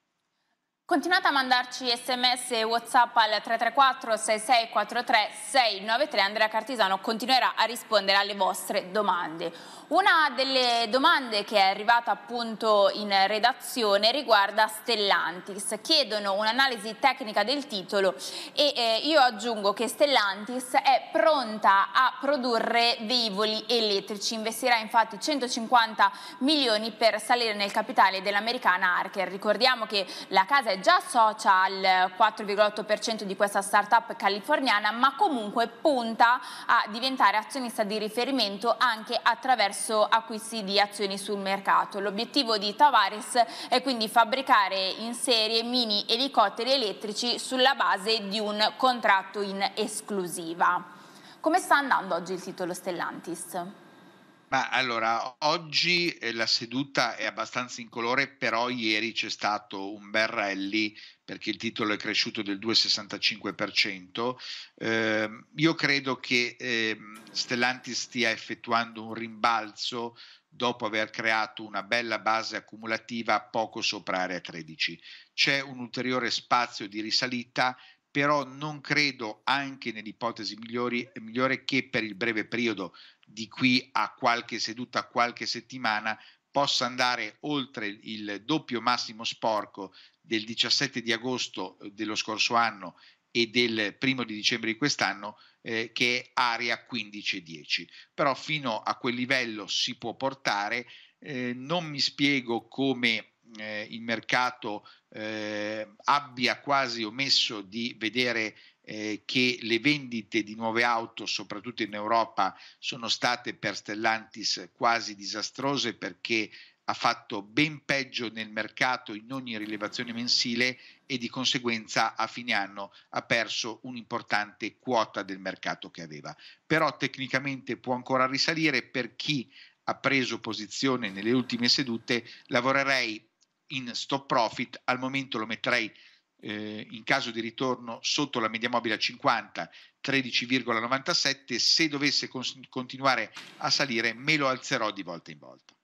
Continuate a mandarci sms e whatsapp al 334 6643 693 Andrea Cartisano continuerà a rispondere alle vostre domande. Una delle domande che è arrivata appunto in redazione riguarda Stellantis, chiedono un'analisi tecnica del titolo e eh, io aggiungo che Stellantis è pronta a produrre velivoli elettrici, investirà infatti 150 milioni per salire nel capitale dell'americana Archer, ricordiamo che la casa è già socia al 4,8% di questa startup californiana, ma comunque punta a diventare azionista di riferimento anche attraverso acquisti di azioni sul mercato. L'obiettivo di Tavares è quindi fabbricare in serie mini elicotteri elettrici sulla base di un contratto in esclusiva. Come sta andando oggi il titolo Stellantis? Ma allora, oggi eh, la seduta è abbastanza incolore, però ieri c'è stato un bel rally perché il titolo è cresciuto del 2,65%. Eh, io credo che eh, Stellantis stia effettuando un rimbalzo dopo aver creato una bella base accumulativa poco sopra area 13. C'è un ulteriore spazio di risalita però non credo anche nell'ipotesi migliori, migliore che per il breve periodo di qui a qualche seduta, qualche settimana, possa andare oltre il doppio massimo sporco del 17 di agosto eh, dello scorso anno e del primo di dicembre di quest'anno eh, che è area 15-10. Però fino a quel livello si può portare, eh, non mi spiego come eh, il mercato eh, abbia quasi omesso di vedere eh, che le vendite di nuove auto, soprattutto in Europa, sono state per Stellantis quasi disastrose perché ha fatto ben peggio nel mercato in ogni rilevazione mensile e di conseguenza a fine anno ha perso un'importante quota del mercato che aveva. Però tecnicamente può ancora risalire per chi ha preso posizione nelle ultime sedute, lavorerei in stop profit, al momento lo metterei eh, in caso di ritorno sotto la media mobile a 50, 13,97, se dovesse cons- continuare a salire me lo alzerò di volta in volta.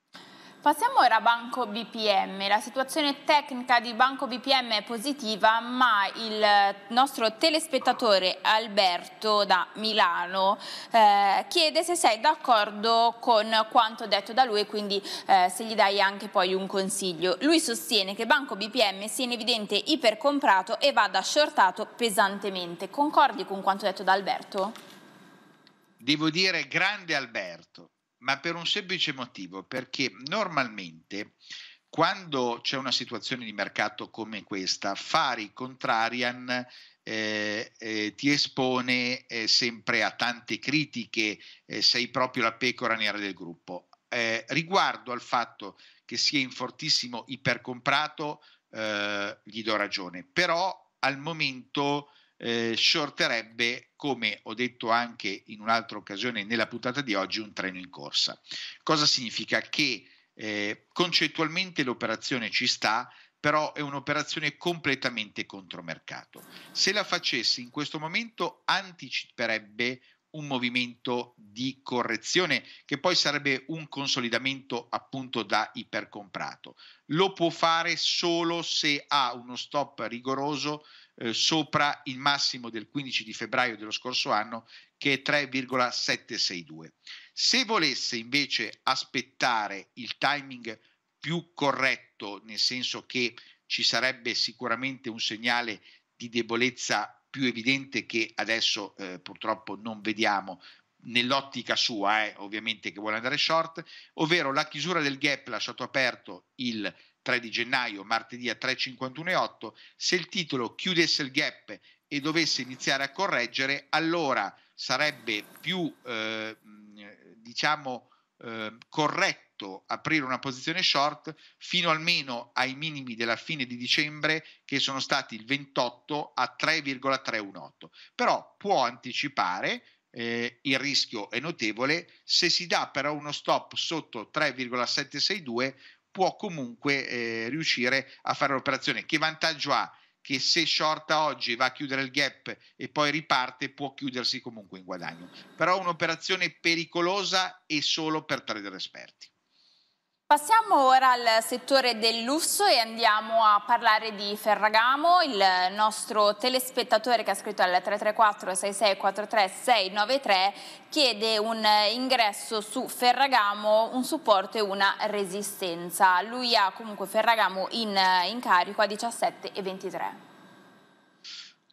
Passiamo ora a Banco BPM. La situazione tecnica di Banco BPM è positiva, ma il nostro telespettatore Alberto da Milano eh, chiede se sei d'accordo con quanto detto da lui e quindi eh, se gli dai anche poi un consiglio. Lui sostiene che Banco BPM sia in evidente ipercomprato e vada shortato pesantemente. Concordi con quanto detto da Alberto? Devo dire grande Alberto ma per un semplice motivo, perché normalmente quando c'è una situazione di mercato come questa, fare i contrarian eh, eh, ti espone eh, sempre a tante critiche, eh, sei proprio la pecora nera del gruppo. Eh, riguardo al fatto che sia in fortissimo ipercomprato, eh, gli do ragione, però al momento eh, shorterebbe, come ho detto anche in un'altra occasione nella puntata di oggi, un treno in corsa. Cosa significa? Che eh, concettualmente l'operazione ci sta, però è un'operazione completamente contromercato. Se la facessi in questo momento anticiperebbe un movimento di correzione che poi sarebbe un consolidamento appunto da ipercomprato. Lo può fare solo se ha uno stop rigoroso eh, sopra il massimo del 15 di febbraio dello scorso anno che è 3,762. Se volesse invece aspettare il timing più corretto, nel senso che ci sarebbe sicuramente un segnale di debolezza più evidente che adesso eh, purtroppo non vediamo, nell'ottica sua, eh, ovviamente che vuole andare short, ovvero la chiusura del gap lasciato aperto il 3 di gennaio, martedì a 3,51,8, se il titolo chiudesse il gap e dovesse iniziare a correggere, allora sarebbe più eh, mm, diciamo eh, corretto aprire una posizione short fino almeno ai minimi della fine di dicembre che sono stati il 28 a 3,318. Però può anticipare eh, il rischio è notevole, se si dà però uno stop sotto 3,762 può comunque eh, riuscire a fare l'operazione. Che vantaggio ha? Che se shorta oggi va a chiudere il gap e poi riparte, può chiudersi comunque in guadagno. Però un'operazione pericolosa e solo per trader esperti. Passiamo ora al settore del lusso e andiamo a parlare di Ferragamo, il nostro telespettatore che ha scritto al 334 6643 693 chiede un ingresso su Ferragamo, un supporto e una resistenza. Lui ha comunque Ferragamo in, in carico a 17 e 23.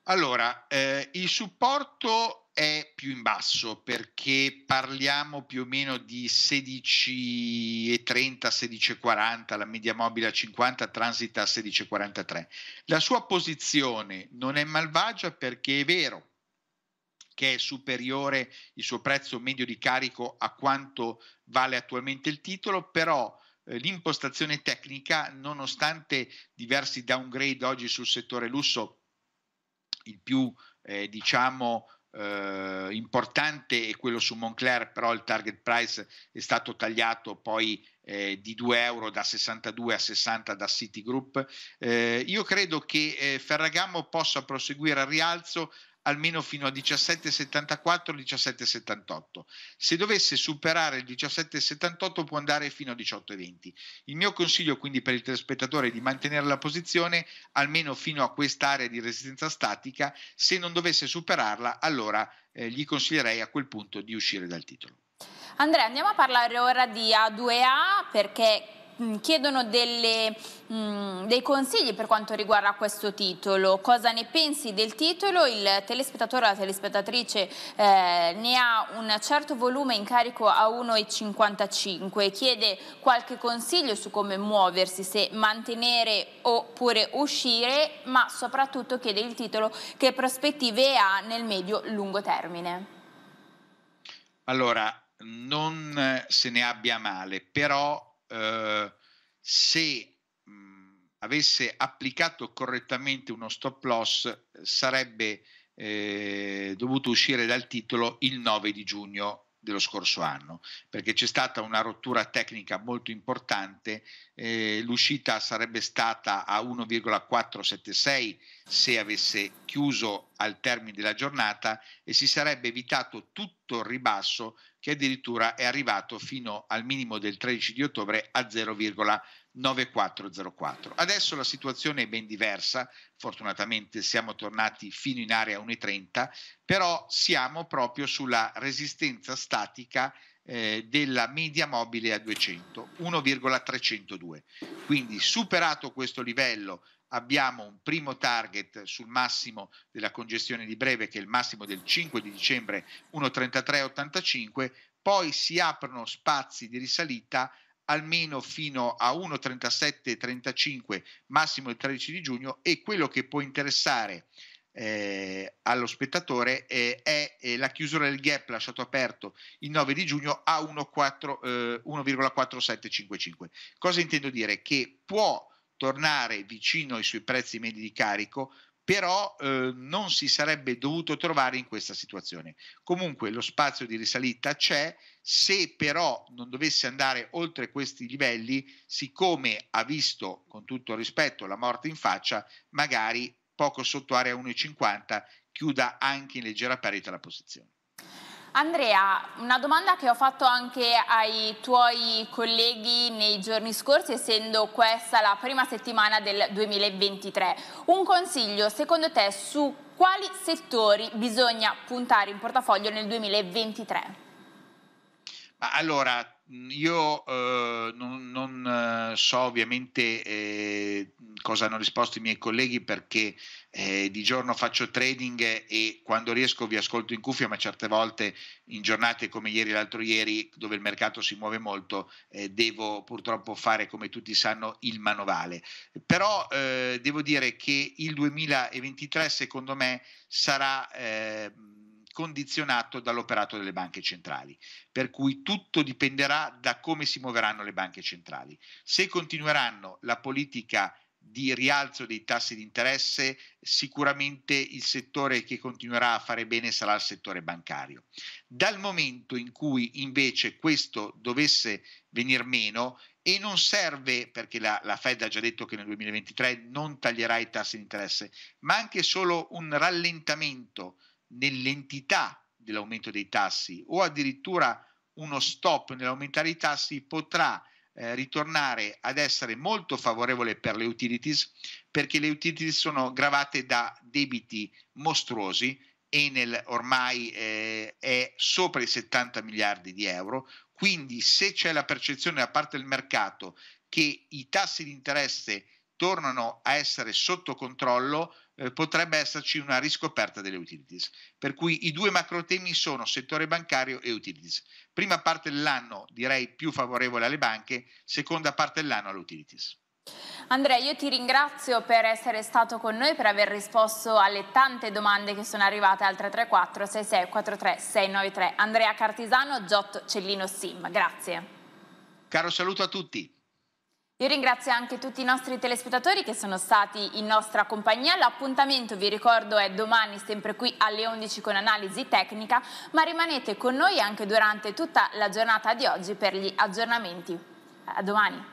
Allora, eh, il supporto è più in basso perché parliamo più o meno di 16,30, 16,40, la media mobile a 50 transita a 16,43. La sua posizione non è malvagia perché è vero che è superiore il suo prezzo medio di carico a quanto vale attualmente il titolo, però eh, l'impostazione tecnica, nonostante diversi downgrade oggi sul settore lusso, il più eh, diciamo eh, importante è quello su Moncler, però il target price è stato tagliato poi eh, di 2 euro da 62 a 60 da Citigroup. Eh, io credo che eh, Ferragamo possa proseguire al rialzo almeno fino a 17,74, 17,78. Se dovesse superare il 17,78 può andare fino a 18,20. Il mio consiglio quindi per il telespettatore è di mantenere la posizione almeno fino a quest'area di resistenza statica, se non dovesse superarla allora eh, gli consiglierei a quel punto di uscire dal titolo. Andrea, andiamo a parlare ora di A2A perché Mm, chiedono delle, mh, mm, dei consigli per quanto riguarda questo titolo. Cosa ne pensi del titolo? Il telespettatore o la telespettatrice eh, ne ha un certo volume in carico a 1,55. Chiede qualche consiglio su come muoversi, se mantenere oppure uscire, ma soprattutto chiede il titolo che prospettive ha nel medio-lungo termine. Allora, non eh, se ne abbia male, però eh, se mh, avesse applicato correttamente uno stop loss sarebbe eh, dovuto uscire dal titolo il 9 di giugno dello scorso anno, perché c'è stata una rottura tecnica molto importante, eh, l'uscita sarebbe stata a 1,476 se avesse chiuso al termine della giornata e si sarebbe evitato tutto il ribasso che addirittura è arrivato fino al minimo del 13 di ottobre a 0,9404. Adesso la situazione è ben diversa, fortunatamente siamo tornati fino in area 1,30, però siamo proprio sulla resistenza statica eh, della media mobile a 200, 1,302. Quindi superato questo livello abbiamo un primo target sul massimo della congestione di breve che è il massimo del 5 di dicembre 1.3385, poi si aprono spazi di risalita almeno fino a 1.3735 massimo il 13 di giugno e quello che può interessare eh, allo spettatore eh, è eh, la chiusura del gap lasciato aperto il 9 di giugno a 1,4, 1,4755. Eh, Cosa intendo dire? Che può tornare vicino ai suoi prezzi medi di carico, però eh, non si sarebbe dovuto trovare in questa situazione. Comunque lo spazio di risalita c'è, se però non dovesse andare oltre questi livelli, siccome ha visto con tutto rispetto la morte in faccia, magari poco sotto area 1,50 chiuda anche in leggera perdita la posizione. Andrea, una domanda che ho fatto anche ai tuoi colleghi nei giorni scorsi, essendo questa la prima settimana del 2023. Un consiglio, secondo te, su quali settori bisogna puntare in portafoglio nel 2023? allora, Mhmm, io eh, non, non, uhm, so ovviamente eh, cosa hanno risposto i miei colleghi perché eh, di giorno faccio trading e quando riesco vi ascolto in cuffia, ma certe volte in giornate come ieri e l'altro ieri, dove il mercato si muove molto, eh, devo purtroppo fare, come tutti sanno, il manovale. Però uhm, devo dire che il 2023 secondo me sarà ehm, condizionato dall'operato delle banche centrali, per cui tutto dipenderà da come si muoveranno le banche centrali. Se continueranno la politica di rialzo dei tassi di interesse, sicuramente il settore che continuerà a fare bene sarà il settore bancario. Dal momento in cui invece questo dovesse venir meno, e non serve, perché la, la, Fed ha già detto che nel 2023 non taglierà i tassi di interesse, ma anche solo un rallentamento nell'entità dell'aumento dei tassi o addirittura uno stop nell'aumentare i tassi potrà eh, ritornare ad essere molto favorevole per le utilities perché le utilities sono gravate da debiti mostruosi Enel ormai eh, è sopra i 70 miliardi di euro, quindi se c'è la percezione da parte del mercato che i tassi di interesse tornano a essere sotto controllo, eh, potrebbe esserci una riscoperta delle utilities. Per cui i due macro temi sono settore bancario e utilities. Prima parte dell'anno direi più favorevole alle banche, seconda parte dell'anno alle utilities. Andrea, io ti ringrazio per essere stato con noi, per aver risposto alle tante domande che sono arrivate al 334 6643 693. Andrea Cartisano, Giotto Cellino Sim, grazie. Caro saluto a tutti. Io ringrazio anche tutti i nostri telespettatori che sono stati in nostra compagnia. L'appuntamento, vi ricordo, è domani sempre qui alle 11 con analisi tecnica, ma rimanete con noi anche durante tutta la giornata di oggi per gli aggiornamenti. A domani.